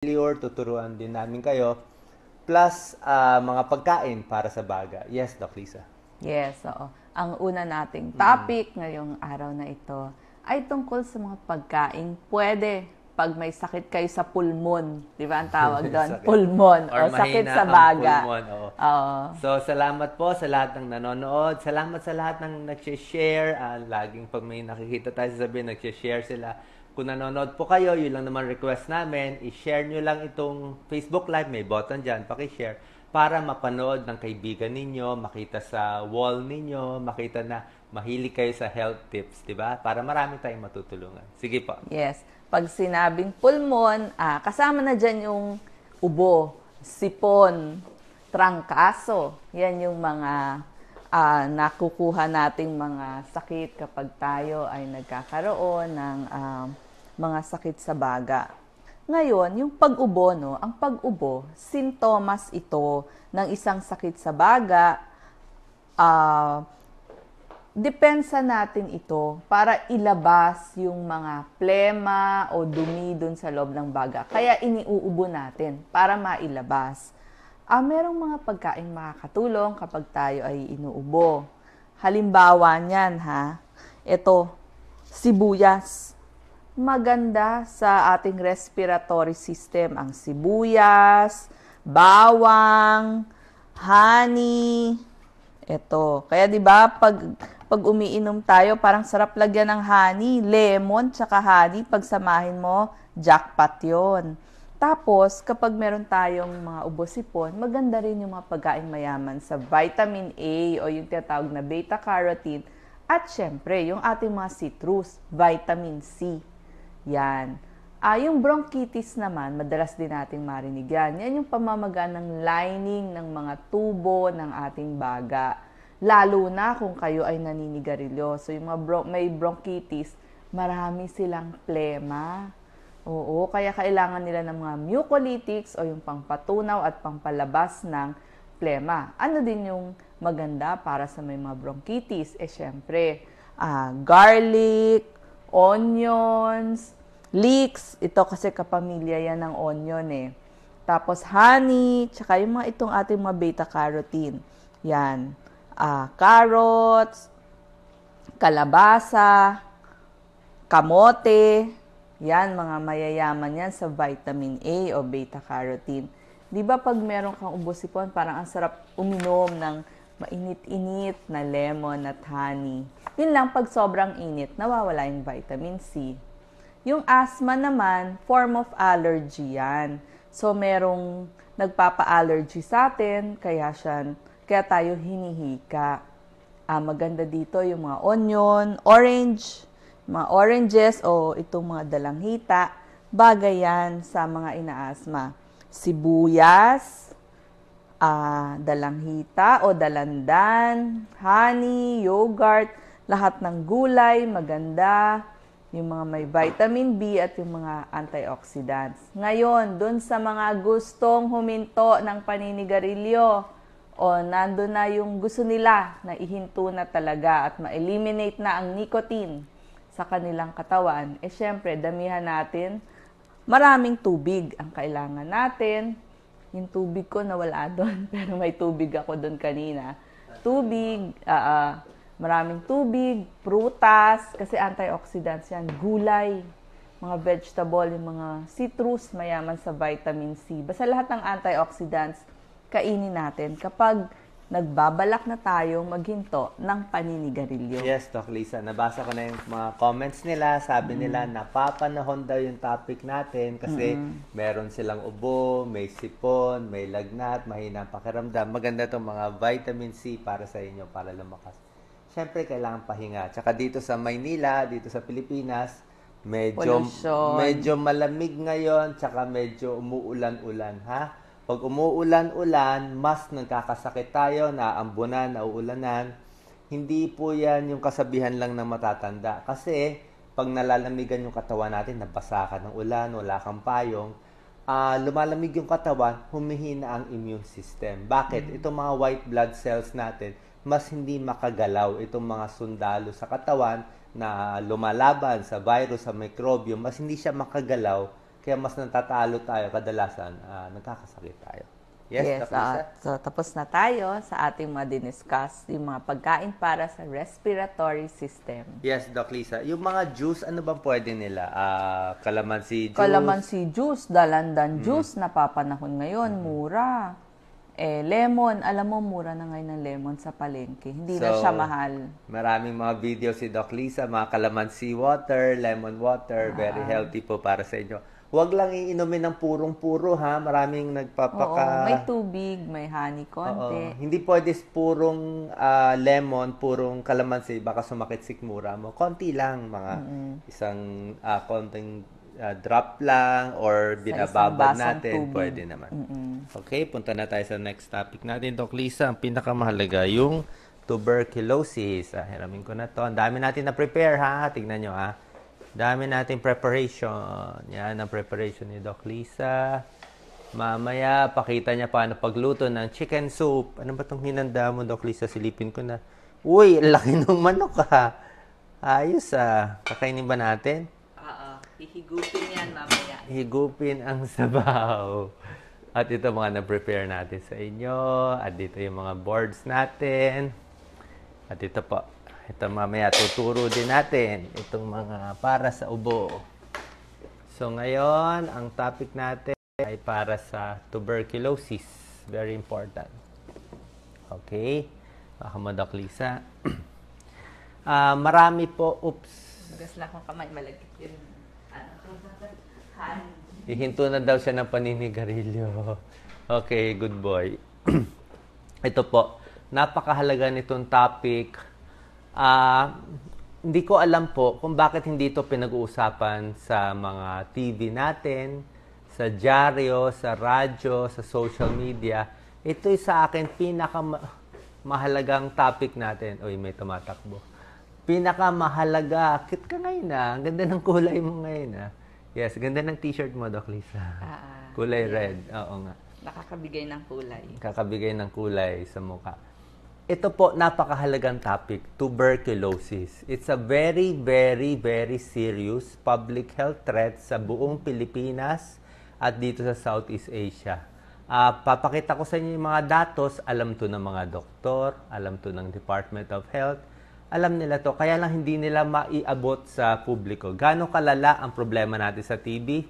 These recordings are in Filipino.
failure, tuturuan din namin kayo, plus uh, mga pagkain para sa baga. Yes, Doc Lisa. Yes, oo. Ang una nating topic mm. ngayong araw na ito ay tungkol sa mga pagkain pwede pag may sakit kayo sa pulmon. Di ba ang tawag doon? pulmon. Or o sakit sa baga. Pulmon, oo. oo. So, salamat po sa lahat ng nanonood. Salamat sa lahat ng nag-share. Uh, ah, laging pag may nakikita tayo sabihin, nag-share sila kung nanonood po kayo, yun lang naman request namin, i-share nyo lang itong Facebook Live, may button dyan, pakishare, para mapanood ng kaibigan ninyo, makita sa wall ninyo, makita na mahilig kayo sa health tips, di ba? Para marami tayong matutulungan. Sige po. Yes. Pag sinabing pulmon, ah, kasama na dyan yung ubo, sipon, trangkaso. Yan yung mga uh, nakukuha nating mga sakit kapag tayo ay nagkakaroon ng uh, mga sakit sa baga. Ngayon, yung pag-ubo, no? ang pag-ubo, sintomas ito ng isang sakit sa baga. Uh, depensa natin ito para ilabas yung mga plema o dumi dun sa loob ng baga. Kaya iniuubo natin para mailabas ah, merong mga pagkain makakatulong kapag tayo ay inuubo. Halimbawa niyan ha, ito, sibuyas. Maganda sa ating respiratory system ang sibuyas, bawang, honey, ito. Kaya 'di ba pag pag umiinom tayo, parang sarap lagyan ng honey, lemon, tsaka honey, pagsamahin mo, jackpot 'yon. Tapos, kapag meron tayong mga ubo sipon, maganda rin yung mga pagkain mayaman sa vitamin A o yung tinatawag na beta-carotene. At syempre, yung ating mga citrus, vitamin C. Yan. Ah, yung bronchitis naman, madalas din nating marinig yan. Yan yung pamamaga ng lining ng mga tubo ng ating baga. Lalo na kung kayo ay naninigarilyo. So, yung mga bron- may bronchitis, marami silang plema Oo, kaya kailangan nila ng mga mucolytics o yung pangpatunaw at pampalabas ng plema. Ano din yung maganda para sa may mga bronchitis? Eh, syempre, uh, garlic, onions, leeks. Ito kasi kapamilya yan ng onion eh. Tapos honey, tsaka yung mga itong ating mga beta-carotene. Yan. Uh, carrots, kalabasa, kamote, yan, mga mayayaman yan sa vitamin A o beta-carotene. Di ba pag meron kang ubusipon, parang ang sarap uminom ng mainit-init na lemon at honey. Yun lang, pag sobrang init, nawawala yung vitamin C. Yung asthma naman, form of allergy yan. So, merong nagpapa-allergy sa atin, kaya, siya, kaya tayo hinihika. Ah, maganda dito yung mga onion, orange, mga oranges o itong mga dalanghita, bagay yan sa mga inaasma. Sibuyas, uh, dalanghita o dalandan, honey, yogurt, lahat ng gulay, maganda, yung mga may vitamin B at yung mga antioxidants. Ngayon, dun sa mga gustong huminto ng paninigarilyo, o nando na yung gusto nila na ihinto na talaga at ma-eliminate na ang nicotine, sa kanilang katawan, eh syempre, damihan natin. Maraming tubig ang kailangan natin. Yung tubig ko nawala doon, pero may tubig ako doon kanina. Tubig, uh, uh, maraming tubig, prutas, kasi antioxidants yan, gulay, mga vegetable, yung mga citrus, mayaman sa vitamin C. Basta lahat ng antioxidants, kainin natin. Kapag nagbabalak na tayong maghinto ng paninigarilyo. Yes, Doc Lisa. Nabasa ko na yung mga comments nila. Sabi mm. nila, napapanahon daw yung topic natin kasi mm-hmm. meron silang ubo, may sipon, may lagnat, mahina pakiramdam. Maganda itong mga vitamin C para sa inyo, para lumakas. Siyempre, kailangan pahinga. Tsaka dito sa Maynila, dito sa Pilipinas, medyo Pollution. medyo malamig ngayon tsaka medyo umuulan-ulan ha pag umuulan-ulan, mas nagkakasakit tayo, naaambunan, nauulanan. Hindi po yan yung kasabihan lang ng matatanda. Kasi pag nalalamigan yung katawan natin, nabasa ka ng ulan, wala kang payong, uh, lumalamig yung katawan, humihina ang immune system. Bakit? Mm-hmm. Itong mga white blood cells natin, mas hindi makagalaw itong mga sundalo sa katawan na lumalaban sa virus, sa microbiome, mas hindi siya makagalaw kaya mas natatalo tayo kadalasan, uh, nagkakasakit tayo. Yes, yes tapos, uh, ah, so, tapos na tayo sa ating mga diniscuss, yung mga pagkain para sa respiratory system. Yes, Doc Lisa. Yung mga juice, ano bang pwede nila? Uh, calamansi juice? Kalamansi juice, dalandan mm. juice, napapanahon ngayon, mm mura. Eh, lemon, alam mo, mura na ngayon ng lemon sa palengke. Hindi so, na siya mahal. Maraming mga video si Doc Lisa, mga kalamansi water, lemon water, ah. very healthy po para sa inyo. Huwag lang iinumin ng purong-puro ha. Maraming nagpapaka... Oo, may tubig, may honey konti. Oo. Hindi pwede purong uh, lemon, purong kalamansi, baka sumakit sikmura mo. Konti lang, mga mm-hmm. isang uh, konting uh, drop lang or binababad natin. Tubig. Pwede naman. Mm-hmm. Okay, punta na tayo sa next topic natin. Doc Lisa, ang pinakamahalaga yung tuberculosis. Ah, hiramin ko na to. Ang dami natin na prepare ha. Tingnan nyo ha Dami nating preparation. Yan ang preparation ni Doc Lisa. Mamaya, pakita niya paano pagluto ng chicken soup. Ano ba itong hinanda mo, Doc Lisa? Silipin ko na. Uy, laki ng manok ha. Ayos ah. Kakainin ba natin? Oo. Hihigupin yan mamaya. Higupin ang sabaw. At ito mga na-prepare natin sa inyo. At dito yung mga boards natin. At ito pa, ito mamaya tuturo din natin itong mga para sa ubo. So ngayon, ang topic natin ay para sa tuberculosis. Very important. Okay? Baka Lisa. uh, ah, marami po, oops. Magasla akong kamay, malagkit yun. Ihinto na daw siya ng paninigarilyo. Okay, good boy. Ito po, napakahalaga nitong topic Uh, hindi ko alam po kung bakit hindi ito pinag-uusapan sa mga TV natin, sa dyaryo, sa radyo, sa social media. Ito'y sa akin pinakamahalagang topic natin. Uy, may tumatakbo. Pinakamahalaga. Kit ka ngayon na. Ah. Ang ganda ng kulay mo ngayon na. Ah. Yes, ganda ng t-shirt mo, Doc Lisa. Ah, kulay yeah. red. Oo nga. Nakakabigay ng kulay. Nakakabigay ng kulay sa mukha. Ito po, napakahalagang topic, tuberculosis. It's a very, very, very serious public health threat sa buong Pilipinas at dito sa Southeast Asia. Uh, papakita ko sa inyo yung mga datos. Alam to ng mga doktor, alam to ng Department of Health. Alam nila to, kaya lang hindi nila maiabot sa publiko. Gano'ng kalala ang problema natin sa TB?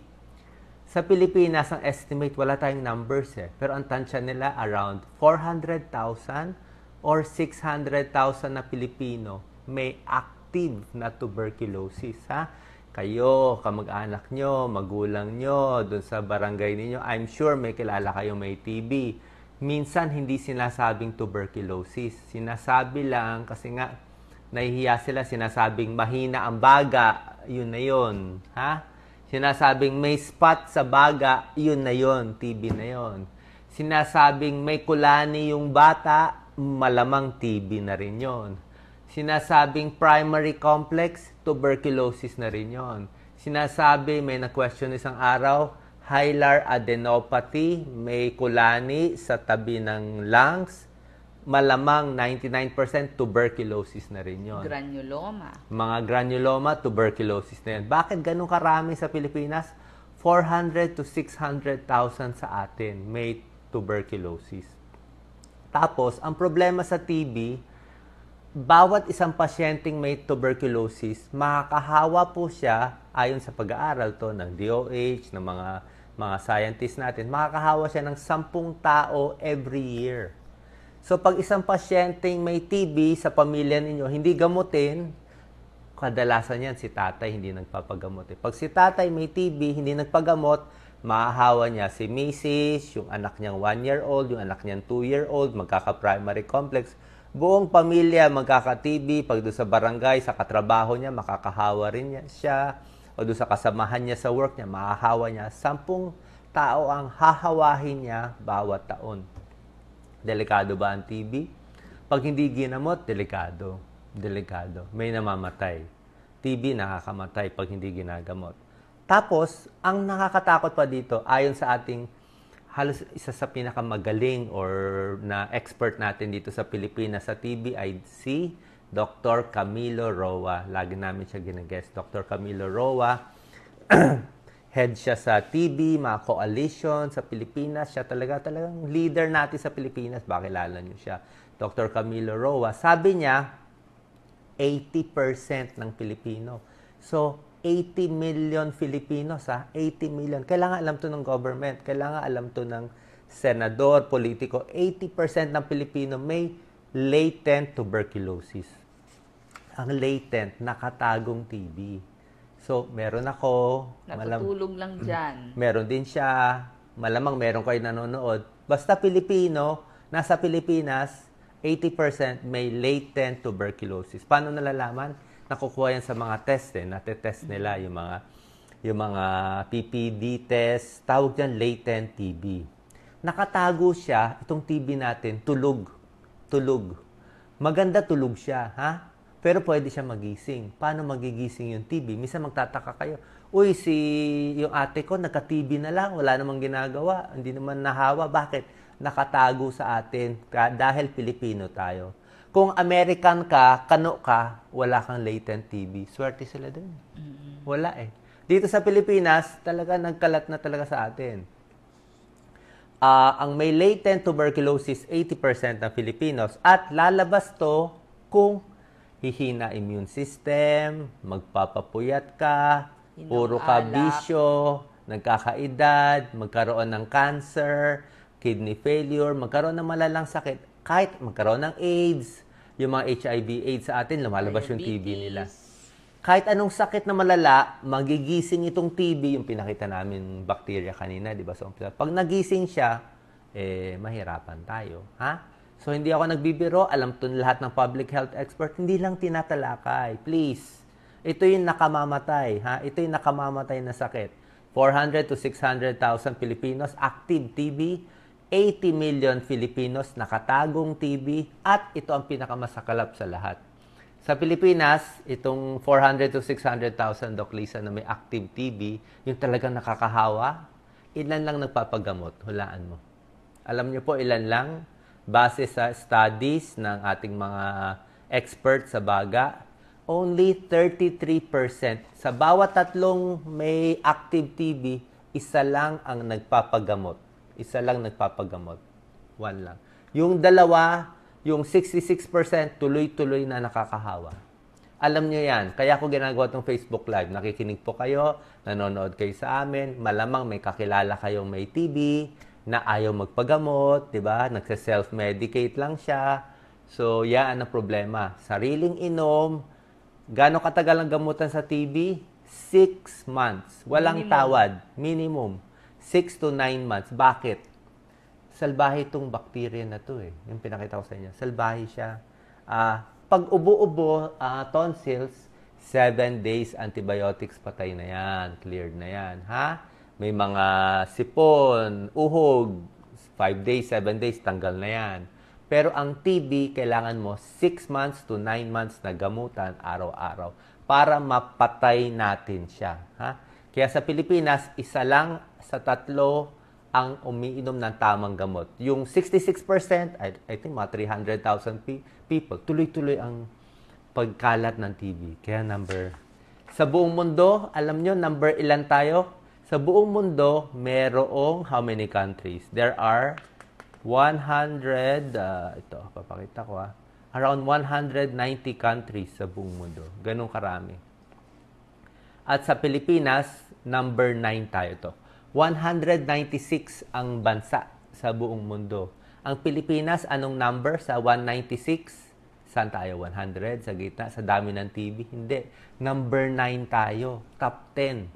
Sa Pilipinas, ang estimate, wala tayong numbers eh. Pero ang tansya nila, around 400,000 or 600,000 na Pilipino may active na tuberculosis. Ha? Kayo, kamag-anak nyo, magulang nyo, doon sa barangay ninyo, I'm sure may kilala kayo may TB. Minsan, hindi sinasabing tuberculosis. Sinasabi lang, kasi nga, nahihiya sila, sinasabing mahina ang baga, yun na yun. Ha? Sinasabing may spot sa baga, yun na yun, TB na yun. Sinasabing may kulani yung bata, malamang TB na rin yon. Sinasabing primary complex, tuberculosis na rin yon. Sinasabi, may na-question isang araw, hilar adenopathy, may kulani sa tabi ng lungs, malamang 99% tuberculosis na rin yon. Granuloma. Mga granuloma, tuberculosis na yun. Bakit ganun karami sa Pilipinas? 400 to 600,000 sa atin may tuberculosis. Tapos, ang problema sa TB, bawat isang pasyenteng may tuberculosis, makakahawa po siya, ayon sa pag-aaral to ng DOH, ng mga mga scientists natin, makakahawa siya ng sampung tao every year. So pag isang pasyenteng may TB sa pamilya ninyo, hindi gamutin, kadalasan yan si tatay hindi nagpapagamot. Eh. Pag si tatay may TB, hindi nagpagamot, maahawa niya si Mrs., yung anak niyang 1-year-old, yung anak niyang 2-year-old, magkaka-primary complex. Buong pamilya magkaka-TB, pag doon sa barangay, sa katrabaho niya, makakahawa rin niya siya. O doon sa kasamahan niya sa work niya, maahawa niya. Sampung tao ang hahawahin niya bawat taon. Delikado ba ang TB? Pag hindi ginamot, delikado. Delikado. May namamatay. TB nakakamatay pag hindi ginagamot. Tapos, ang nakakatakot pa dito, ayon sa ating halos isa sa pinakamagaling or na expert natin dito sa Pilipinas sa TBIC, Dr. Camilo Roa. Lagi namin siya ginagest. Dr. Camilo Roa. Head siya sa TB, mga coalition sa Pilipinas. Siya talaga talagang leader natin sa Pilipinas. Bakilala niyo siya. Dr. Camilo Roa. Sabi niya, 80% ng Pilipino. So, 80 million Filipinos, ha? 80 million. Kailangan alam to ng government. Kailangan alam to ng senador, politiko. 80% ng Pilipino may latent tuberculosis. Ang latent, nakatagong TB. So, meron ako. Natutulog malam- lang dyan. Meron din siya. Malamang meron kayo nanonood. Basta Pilipino, nasa Pilipinas, 80% may latent tuberculosis. Paano nalalaman? nakukuha yan sa mga test eh. Natetest mm-hmm. nila yung mga yung mga PPD test, tawag dyan latent TB. Nakatago siya, itong TB natin, tulog. Tulog. Maganda tulog siya, ha? Pero pwede siya magising. Paano magigising yung TB? Minsan magtataka kayo, Uy, si yung ate ko nagka-TB na lang, wala namang ginagawa, hindi naman nahawa. Bakit? Nakatago sa atin dahil Pilipino tayo. Kung American ka, kano ka, wala kang latent TB. Swerte sila doon. Wala eh. Dito sa Pilipinas, talaga nagkalat na talaga sa atin. Uh, ang may latent tuberculosis, 80% ng Filipinos. At lalabas to kung hihina immune system, magpapapuyat ka, puro ka bisyo, nagkakaedad, magkaroon ng cancer, kidney failure, magkaroon ng malalang sakit kahit magkaroon ng AIDS, yung mga HIV AIDS sa atin, lumalabas yung TB nila. Kahit anong sakit na malala, magigising itong TB, yung pinakita namin bacteria kanina, di ba? So, pag nagising siya, eh, mahirapan tayo. Ha? So, hindi ako nagbibiro. Alam to lahat ng public health expert. Hindi lang tinatalakay. Please. Ito yung nakamamatay. Ha? Ito yung nakamamatay na sakit. 400 to 600,000 Pilipinos active TB 80 million Filipinos nakatagong TB at ito ang pinakamasakalap sa lahat. Sa Pilipinas, itong 400 to 600,000 doklisa na may active TB, yung talagang nakakahawa, ilan lang nagpapagamot? Hulaan mo. Alam niyo po ilan lang? Base sa studies ng ating mga experts sa baga, only 33%. Sa bawat tatlong may active TB, isa lang ang nagpapagamot isa lang nagpapagamot. One lang. Yung dalawa, yung 66% tuloy-tuloy na nakakahawa. Alam nyo yan. Kaya ako ginagawa itong Facebook Live. Nakikinig po kayo, nanonood kayo sa amin. Malamang may kakilala kayong may TB na ayaw magpagamot, di ba? Nagsa-self-medicate lang siya. So, yan ang problema. Sariling inom, gano'ng katagal ang gamutan sa TB? Six months. Walang minimum. tawad. Minimum. 6 to 9 months. Bakit? Salbahe itong bakterya na to eh. Yung pinakita ko sa inyo. Salbahe siya. Uh, pag ubo-ubo, uh, ah, tonsils, 7 days antibiotics, patay na yan. Cleared na yan. Ha? May mga sipon, uhog, 5 days, 7 days, tanggal na yan. Pero ang TB, kailangan mo 6 months to 9 months na gamutan araw-araw para mapatay natin siya. Ha? Kaya sa Pilipinas, isa lang sa tatlo ang umiinom ng tamang gamot. Yung 66%, I, I think mga 300,000 people, tuloy-tuloy ang pagkalat ng TV. Kaya number, sa buong mundo, alam nyo, number ilan tayo? Sa buong mundo, merong how many countries? There are 100, uh, ah, ito, papakita ko ah, around 190 countries sa buong mundo. Ganong karami. At sa Pilipinas, number 9 tayo to. 196 ang bansa sa buong mundo. Ang Pilipinas, anong number sa 196? Saan tayo? 100? Sa gitna? Sa dami ng TV? Hindi. Number 9 tayo. Top 10.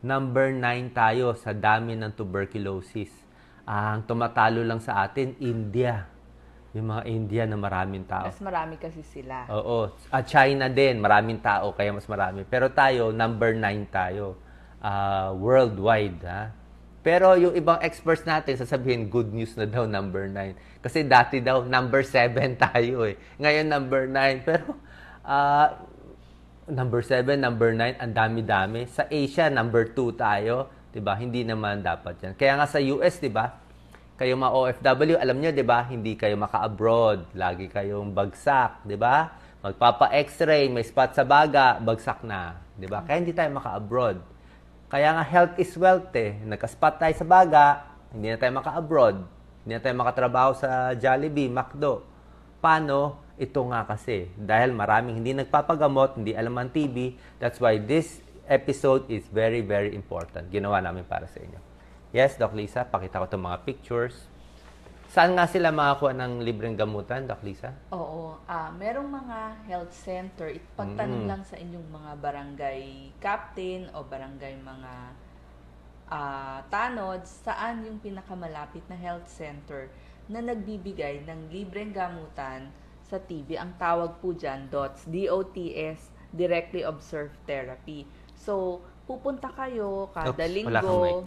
Number 9 tayo sa dami ng tuberculosis. Ang tumatalo lang sa atin, India. Yung mga India na maraming tao. Mas marami kasi sila. Oo. At China din, maraming tao, kaya mas marami. Pero tayo, number 9 tayo uh, worldwide. Ha? Pero yung ibang experts natin, sasabihin good news na daw number 9. Kasi dati daw number 7 tayo eh. Ngayon number 9. Pero uh, number 7, number 9, ang dami-dami. Sa Asia, number 2 tayo. 'di ba? Hindi naman dapat 'yan. Kaya nga sa US, 'di ba? Kayo mga OFW, alam niyo 'di ba, hindi kayo maka-abroad, lagi kayong bagsak, 'di ba? Magpapa-X-ray, may spot sa baga, bagsak na, 'di ba? Kaya hindi tayo maka-abroad. Kaya nga health is wealth eh. Nagka-spot tayo sa baga, hindi na tayo maka-abroad, hindi na tayo makatrabaho sa Jollibee, McDo. Paano? Ito nga kasi. Dahil maraming hindi nagpapagamot, hindi alam ang TV, That's why this episode is very, very important. Ginawa namin para sa inyo. Yes, Doc Lisa, pakita ko itong mga pictures. Saan nga sila makakuha ng libreng gamutan, Doc Lisa? Oo. Ah, merong mga health center. Ipagtanong Mm. lang sa inyong mga barangay captain o barangay mga ah, tanod saan yung pinakamalapit na health center na nagbibigay ng libreng gamutan sa TB. Ang tawag po dyan, DOTS, D-O-T-S, Directly Observed Therapy. So, pupunta kayo kada Oops, linggo. mic.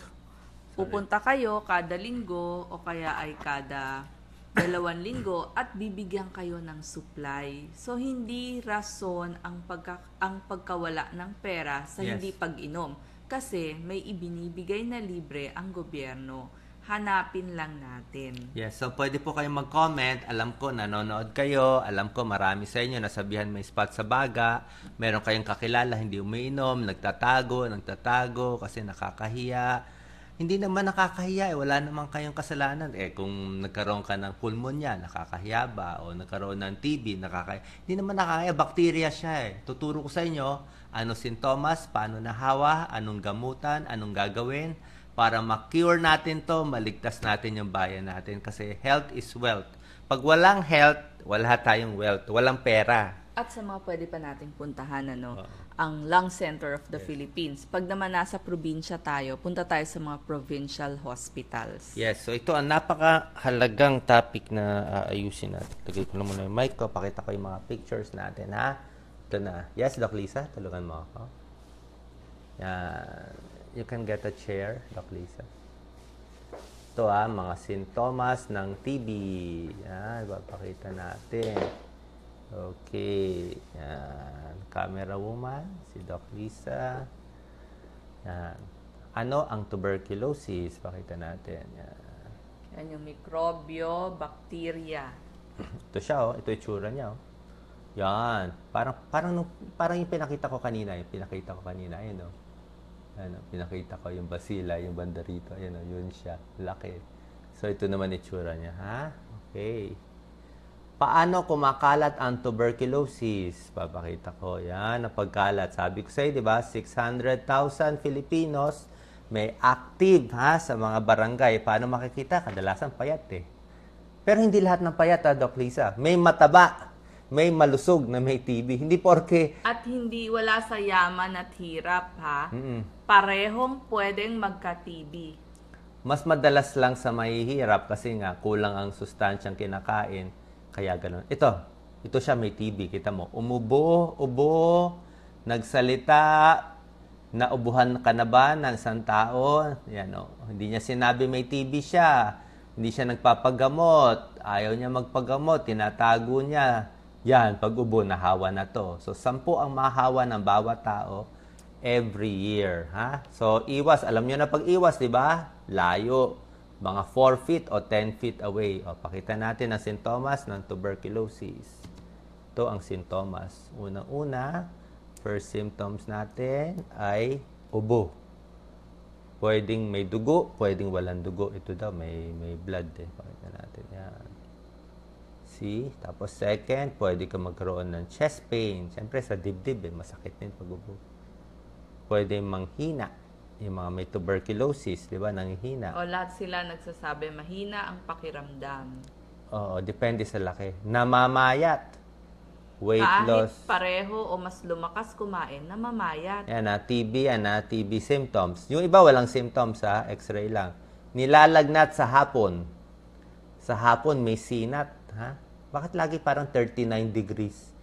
Pupunta kayo kada linggo o kaya ay kada dalawang linggo at bibigyan kayo ng supply. So hindi rason ang pagka, ang pagkawala ng pera sa yes. hindi pag-inom kasi may ibinibigay na libre ang gobyerno. Hanapin lang natin. Yes, so pwede po kayong mag-comment. Alam ko nanonood kayo. Alam ko marami sa inyo nasabihan may spot sa baga. Meron kayong kakilala hindi umiinom, nagtatago, nagtatago kasi nakakahiya hindi naman nakakahiya eh. Wala naman kayong kasalanan. Eh, kung nagkaroon ka ng pulmonya, nakakahiya ba? O nagkaroon ng TB, nakakahiya. Hindi naman nakakahiya. Bakterya siya eh. Tuturo ko sa inyo, ano sintomas, paano nahawa, anong gamutan, anong gagawin para ma-cure natin to, maligtas natin yung bayan natin. Kasi health is wealth. Pag walang health, wala tayong wealth. Walang pera. At sa mga pwede pa nating puntahan, ano? Oo ang lung center of the yes. Philippines. Pag naman nasa probinsya tayo, punta tayo sa mga provincial hospitals. Yes, so ito ang napakahalagang topic na aayusin ah, uh, natin. Tagay ko na muna yung mic ko, pakita ko yung mga pictures natin ha. Ito na. Yes, Doc Lisa, tulungan mo ako. Uh, you can get a chair, Doc Lisa. Ito ah, mga sintomas ng TB. ah, ipapakita natin. Okay. Yan. Camera woman, si Doc Lisa. Yan. Ano ang tuberculosis? Pakita natin. Yan. Yan yung mikrobyo, bakterya. ito siya, oh. Ito itsura niya, oh. Yan. Parang, parang, parang yung pinakita ko kanina. Yung pinakita ko kanina. Ayun, oh. oh. pinakita ko yung basila, yung banda rito. Ayun, oh. Yun siya. Laki. So, ito naman itsura niya, ha? Okay. Paano kumakalat ang tuberculosis? Papakita ko. Yan, napagkalat. Sabi ko sa'yo, di ba? 600,000 Filipinos may active ha sa mga barangay. Paano makikita? Kadalasan payat eh. Pero hindi lahat ng payat ha, Doc Lisa. May mataba, may malusog na may TB. Hindi porke... At hindi wala sa yaman at hirap ha. Mm-mm. Parehong pwedeng magka-TB. Mas madalas lang sa mahihirap kasi nga kulang ang sustansyang kinakain kaya ganun. Ito, ito siya may TV, kita mo. Umubo, ubo, nagsalita, naubuhan ka na ba ng isang tao? Yan, o. Oh. Hindi niya sinabi may TV siya. Hindi siya nagpapagamot. Ayaw niya magpagamot. Tinatago niya. Yan, pag ubo, nahawa na to. So, sampu ang mahawa ng bawat tao every year. Ha? So, iwas. Alam niyo na pag iwas, di ba? Layo mga 4 feet o 10 feet away. O, pakita natin ang sintomas ng tuberculosis. Ito ang sintomas. Unang-una, first symptoms natin ay ubo. Pwedeng may dugo, pwedeng walang dugo. Ito daw, may, may blood Eh. Pakita natin yan. See? Tapos second, pwede ka magkaroon ng chest pain. Siyempre sa dibdib, eh, masakit din pag ubo. Pwede manghina yung mga may tuberculosis, di ba, nanghihina. O lahat sila nagsasabi, mahina ang pakiramdam. Oo, depende sa laki. Namamayat. Weight Kahit loss. pareho o mas lumakas kumain, namamayat. Yan na, ah, TB, yan na, ah, TB symptoms. Yung iba walang symptoms ha, ah, x-ray lang. Nilalagnat sa hapon. Sa hapon may sinat, ha? Bakit lagi parang 39 degrees?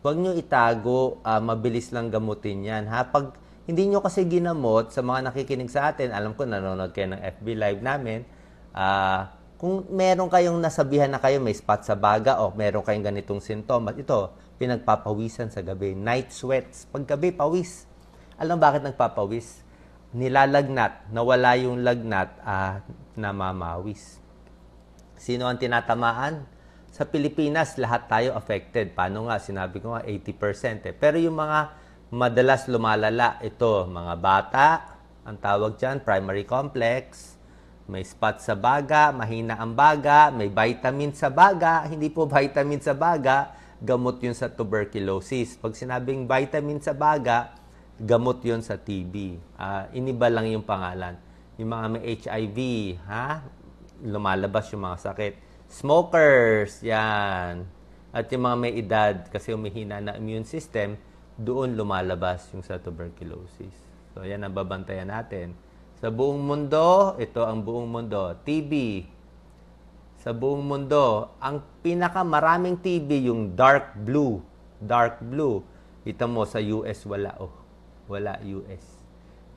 Huwag nyo itago, uh, mabilis lang gamutin yan, ha? Pag hindi nyo kasi ginamot sa mga nakikinig sa atin. Alam ko, nanonood kayo ng FB Live namin. Uh, kung meron kayong nasabihan na kayo may spot sa baga o meron kayong ganitong sintomas, ito, pinagpapawisan sa gabi. Night sweats. Paggabi, pawis. Alam bakit nagpapawis? Nilalagnat, nawala yung lagnat, ah, namamawis. Sino ang tinatamaan? Sa Pilipinas, lahat tayo affected. Paano nga? Sinabi ko nga, 80%. Eh. Pero yung mga madalas lumalala ito. Mga bata, ang tawag diyan primary complex. May spot sa baga, mahina ang baga, may vitamin sa baga. Hindi po vitamin sa baga, gamot yun sa tuberculosis. Pag sinabing vitamin sa baga, gamot yun sa TB. Uh, ah, iniba lang yung pangalan. Yung mga may HIV, ha? Lumalabas yung mga sakit. Smokers, yan. At yung mga may edad kasi umihina na immune system, doon lumalabas yung sa tuberculosis. So, yan ang babantayan natin. Sa buong mundo, ito ang buong mundo, TB. Sa buong mundo, ang pinakamaraming TB, yung dark blue. Dark blue. Ito mo, sa US, wala. Oh, wala US.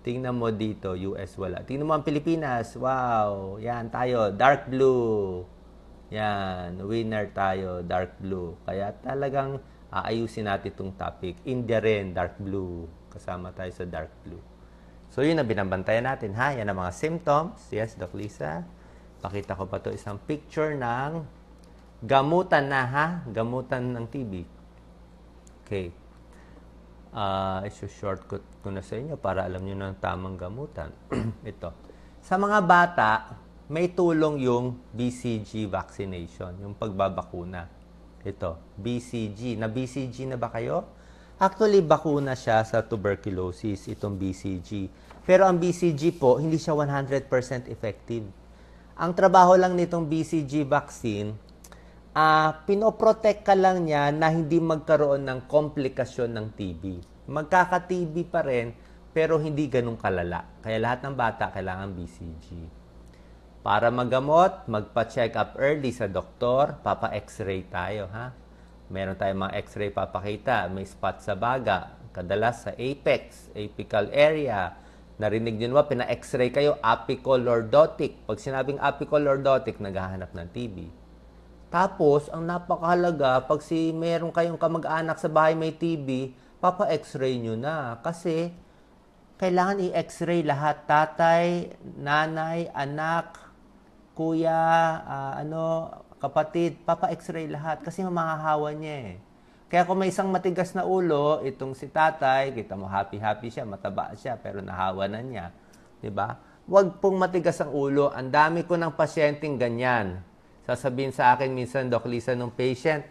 Tingnan mo dito, US wala. Tingnan mo ang Pilipinas. Wow. Yan tayo, dark blue. Yan, winner tayo, dark blue. Kaya talagang aayusin natin itong topic. India rin, dark blue. Kasama tayo sa dark blue. So, yun ang binabantayan natin, ha? Yan ang mga symptoms. Yes, Doc Lisa. Pakita ko pa to isang picture ng gamutan na, ha? Gamutan ng TB. Okay. Uh, ah, Isu-shortcut ko na sa inyo para alam nyo ng tamang gamutan. Ito. Sa mga bata, may tulong yung BCG vaccination, yung pagbabakuna. Ito, BCG. Na BCG na ba kayo? Actually, bakuna siya sa tuberculosis, itong BCG. Pero ang BCG po, hindi siya 100% effective. Ang trabaho lang nitong BCG vaccine, uh, pinoprotect ka lang niya na hindi magkaroon ng komplikasyon ng TB. Magkaka-TB pa rin, pero hindi ganun kalala. Kaya lahat ng bata kailangan BCG. Para magamot, magpa-check up early sa doktor, papa-x-ray tayo ha. Meron tayong mga x-ray papakita, may spot sa baga, kadalas sa apex, apical area. Narinig niyo ba, pina-x-ray kayo, apical lordotic. Pag sinabing apical lordotic, naghahanap ng TB. Tapos, ang napakahalaga, pag si meron kayong kamag-anak sa bahay may TB, papa-x-ray nyo na. Kasi, kailangan i-x-ray lahat, tatay, nanay, anak, kuya, uh, ano, kapatid, papa-x-ray lahat kasi mamahahawa niya eh. Kaya kung may isang matigas na ulo, itong si tatay, kita mo happy-happy siya, mataba siya, pero nahawa na niya. ba? Diba? Huwag pong matigas ang ulo. Ang dami ko ng pasyenteng ganyan. Sasabihin sa akin minsan, Doc Lisa, nung patient,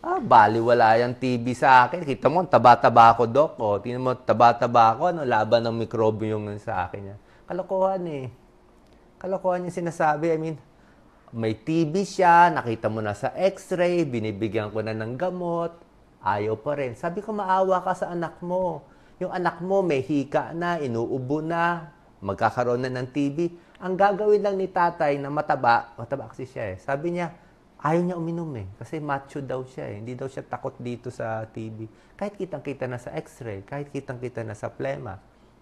ah, bali wala yung TB sa akin. Kita mo, taba-taba ako, Doc. O, oh, tinan mo, taba-taba ako, ano, laban ng mikrobyo yung sa akin. Kalokohan eh kalokohan yung sinasabi. I mean, may TB siya, nakita mo na sa x-ray, binibigyan ko na ng gamot, ayaw pa rin. Sabi ko, maawa ka sa anak mo. Yung anak mo may hika na, inuubo na, magkakaroon na ng TB. Ang gagawin lang ni tatay na mataba, mataba kasi siya eh. Sabi niya, ayaw niya uminom eh. Kasi macho daw siya eh. Hindi daw siya takot dito sa TB. Kahit kitang-kita na sa x-ray, kahit kitang-kita na sa plema.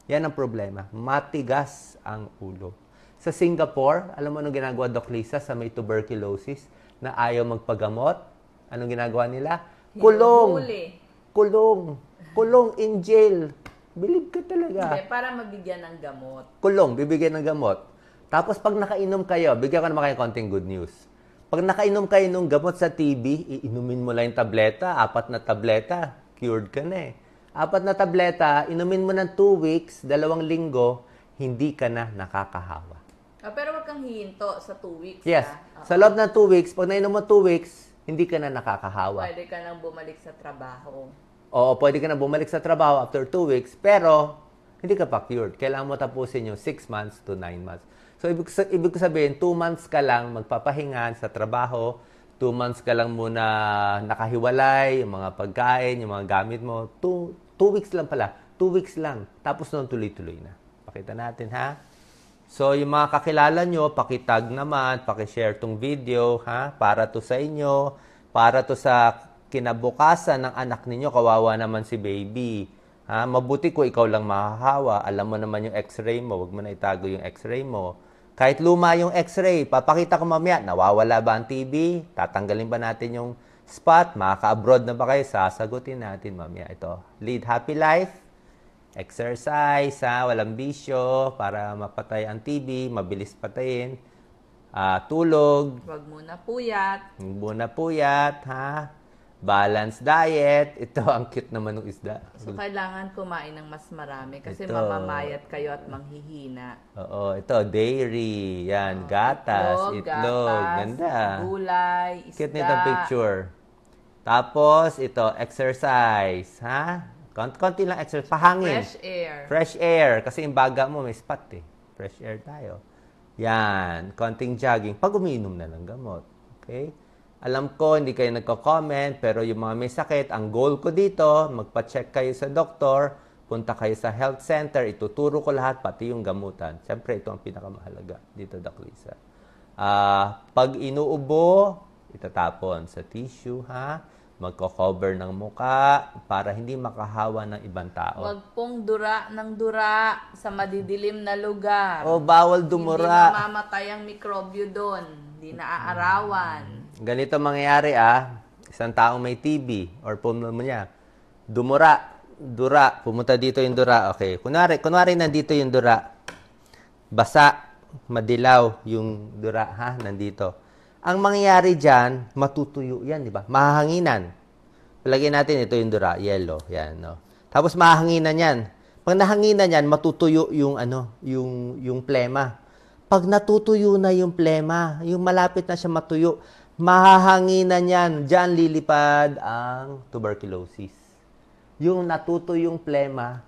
Yan ang problema. Matigas ang ulo. Sa Singapore, alam mo anong ginagawa Doc Lisa sa may tuberculosis na ayaw magpagamot? Anong ginagawa nila? Kulong! Kulong! Kulong in jail! Bilib ka talaga. Hindi, para magbigyan ng gamot. Kulong, bibigyan ng gamot. Tapos pag nakainom kayo, bigyan ko naman kayo konting good news. Pag nakainom kayo ng gamot sa TB, iinumin mo lang yung tableta, apat na tableta, cured ka na eh. Apat na tableta, inumin mo ng 2 weeks, dalawang linggo, hindi ka na nakakahawa walang hinto sa 2 weeks. Yes. Okay. Ah. Sa loob ng 2 weeks, pag nainom mo 2 weeks, hindi ka na nakakahawa. Pwede ka nang bumalik sa trabaho. Oo, pwede ka na bumalik sa trabaho after 2 weeks, pero hindi ka pa cured. Kailangan mo tapusin yung 6 months to 9 months. So, ibig, ibig sabihin, 2 months ka lang magpapahinga sa trabaho, 2 months ka lang muna nakahiwalay, yung mga pagkain, yung mga gamit mo. 2 weeks lang pala. 2 weeks lang. Tapos nun, tuloy-tuloy na. Pakita natin ha. So, yung mga kakilala nyo, pakitag naman, pakishare tong video, ha? Para to sa inyo, para to sa kinabukasan ng anak ninyo, kawawa naman si baby. Ha? Mabuti ko ikaw lang mahahawa. Alam mo naman yung x-ray mo. wag mo na itago yung x-ray mo. Kahit luma yung x-ray, papakita ko mamaya, nawawala ba ang TV? Tatanggalin ba natin yung spot? Makaka-abroad na ba kayo? Sasagutin natin mamaya ito. Lead happy life. Exercise, ha? walang bisyo, para mapatay ang TV, mabilis patayin. Uh, tulog. Huwag muna puyat. Huwag muna puyat, ha? Balanced diet. Ito, ang cute naman ng isda. So, kailangan kumain ng mas marami kasi ito. mamamayat kayo at manghihina. Oo, ito, dairy. Yan, oh, gatas, itlog, itlog. Gatas, Ganda. Gulay, isda. Cute nito picture. Tapos, ito, exercise, ha? Konti lang exercise. Pahangin. Fresh air. Fresh air. Kasi yung baga mo, may spot eh. Fresh air tayo. Yan. Konting jogging. Pag uminom na ng gamot. Okay? Alam ko, hindi kayo nagko-comment, pero yung mga may sakit, ang goal ko dito, magpa-check kayo sa doktor, punta kayo sa health center, ituturo ko lahat, pati yung gamutan. Siyempre, ito ang pinakamahalaga dito, Doc Lisa. Uh, pag inuubo, itatapon sa tissue, ha? magko-cover ng muka para hindi makahawa ng ibang tao. Huwag pong dura ng dura sa madidilim na lugar. O oh, bawal dumura. Hindi mamamatay ang mikrobyo doon. Hindi naaarawan. Ganito mangyayari ah. Isang taong may TB or pneumonia. Dumura. Dura. Pumunta dito yung dura. Okay. Kunwari, kunwari nandito yung dura. Basa. Madilaw yung dura. Ha? Nandito ang mangyayari dyan, matutuyo yan, di ba? Mahahanginan. Palagyan natin, ito yung dura, yellow. Yan, no? Tapos mahahanginan yan. Pag nahanginan yan, matutuyo yung, ano, yung, yung plema. Pag natutuyo na yung plema, yung malapit na siya matuyo, mahahanginan yan. Diyan lilipad ang tuberculosis. Yung natuto yung plema,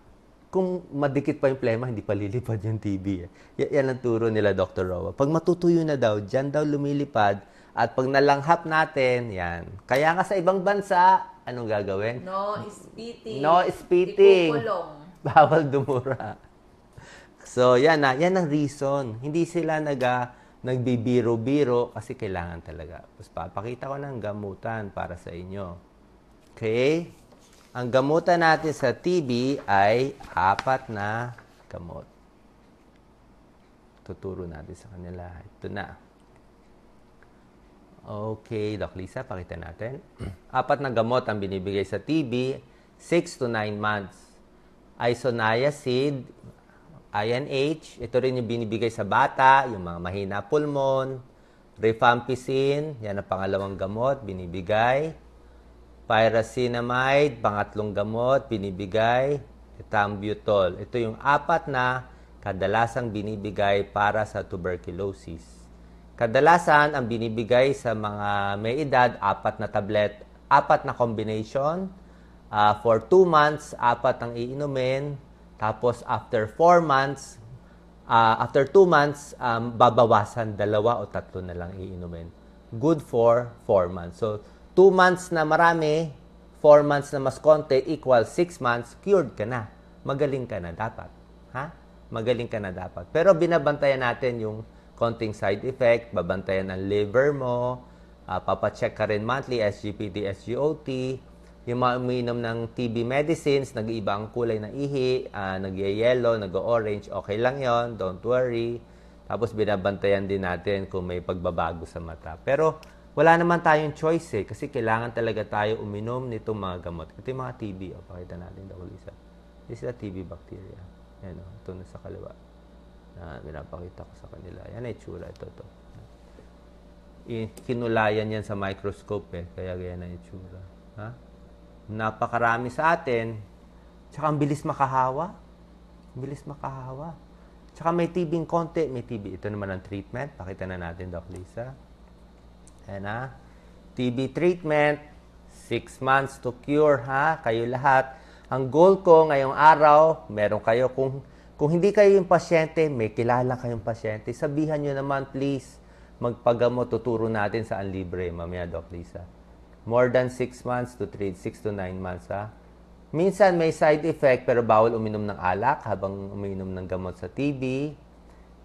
kung madikit pa yung plema, hindi pa lilipad yung TV. Eh. Y- yan ang turo nila Dr. Rowa. Pag matutuyo na daw, dyan daw lumilipad. At pag nalanghap natin, yan. Kaya nga sa ibang bansa, anong gagawin? No spitting. No spitting. Ikukulong. Bawal dumura. So, yan na. Yan ang reason. Hindi sila nag, ah, nagbibiro-biro kasi kailangan talaga. Tapos papakita ko ng gamutan para sa inyo. Okay? Ang gamutan natin sa TB ay apat na gamot. Tuturo natin sa kanila. Ito na. Okay, Doc Lisa, pakita natin. Apat na gamot ang binibigay sa TB, 6 to 9 months. Isoniazid, INH, ito rin yung binibigay sa bata, yung mga mahina pulmon, rifampicin, yan ang pangalawang gamot, binibigay pyrazinamide, pangatlong gamot, binibigay, tambutol. Ito yung apat na kadalasang binibigay para sa tuberculosis. Kadalasan ang binibigay sa mga may edad, apat na tablet, apat na combination. Uh, for 2 months, apat ang iinumin. Tapos after 4 months, uh, after 2 months, um, babawasan dalawa o tatlo na lang iinumin. Good for 4 months. So, 2 months na marami, 4 months na mas konti, equal 6 months, cured ka na. Magaling ka na dapat. Ha? Magaling ka na dapat. Pero binabantayan natin yung konting side effect, babantayan ang liver mo, uh, papacheck ka rin monthly, SGPT, SGOT, yung mga umiinom ng TB medicines, nag-iiba ang kulay na ihi, uh, ah, nag-yellow, nag-orange, okay lang yon don't worry. Tapos binabantayan din natin kung may pagbabago sa mata. Pero wala naman tayong choice eh, kasi kailangan talaga tayo uminom nitong mga gamot. Ito yung mga TB, oh, pakita natin daw isa. This is a TB bacteria. Yan oh, ito na sa kaliwa. Na pinapakita ko sa kanila. Yan ay tsura, ito to. Kinulayan yan sa microscope eh, kaya ganyan ang itsura. Ha? Napakarami sa atin, tsaka ang bilis makahawa. Ang bilis makahawa. Tsaka may TB konti, may TB. Ito naman ang treatment. Pakita na natin, Doc Lisa. Ayan ha. Ah. TB treatment, 6 months to cure ha, kayo lahat. Ang goal ko ngayong araw, meron kayo kung kung hindi kayo yung pasyente, may kilala kayong pasyente, sabihan nyo naman please magpagamo tuturo natin sa libre mamaya Doc Lisa. More than 6 months to treat, 6 to 9 months ha. Minsan may side effect pero bawal uminom ng alak habang uminom ng gamot sa TB.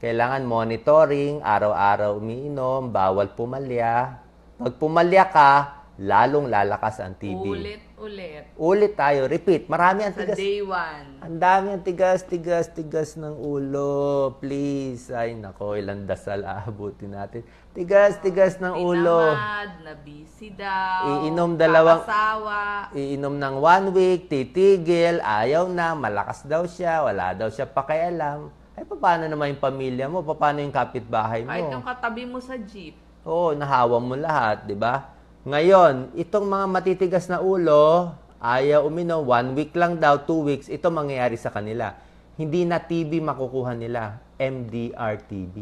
Kailangan monitoring, araw-araw umiinom, bawal pumalya. Pag pumalya ka, lalong lalakas ang TB. Ulit, ulit. Ulit tayo. Repeat. Marami ang tigas. Sa day one. Ang dami ang tigas, tigas, tigas ng ulo. Please. Ay, nako, ilang dasal aabutin natin. Tigas, tigas ng ulo. ulo. nabisi daw. Iinom dalawang... Papasawa. Iinom ng one week, titigil, ayaw na, malakas daw siya, wala daw siya pakialam ay, eh, paano naman yung pamilya mo? Paano yung kapitbahay mo? Ay, yung katabi mo sa jeep. Oo, nahawa mo lahat, di ba? Ngayon, itong mga matitigas na ulo, ayaw uminom, one week lang daw, two weeks, ito mangyayari sa kanila. Hindi na TB makukuha nila, MDR-TB.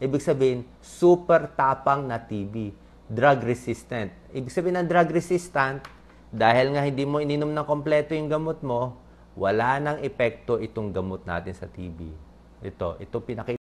Ibig sabihin, super tapang na TB, drug resistant. Ibig sabihin ng drug resistant, dahil nga hindi mo ininom ng kompleto yung gamot mo, wala nang epekto itong gamot natin sa TB. Ito, ito pinakita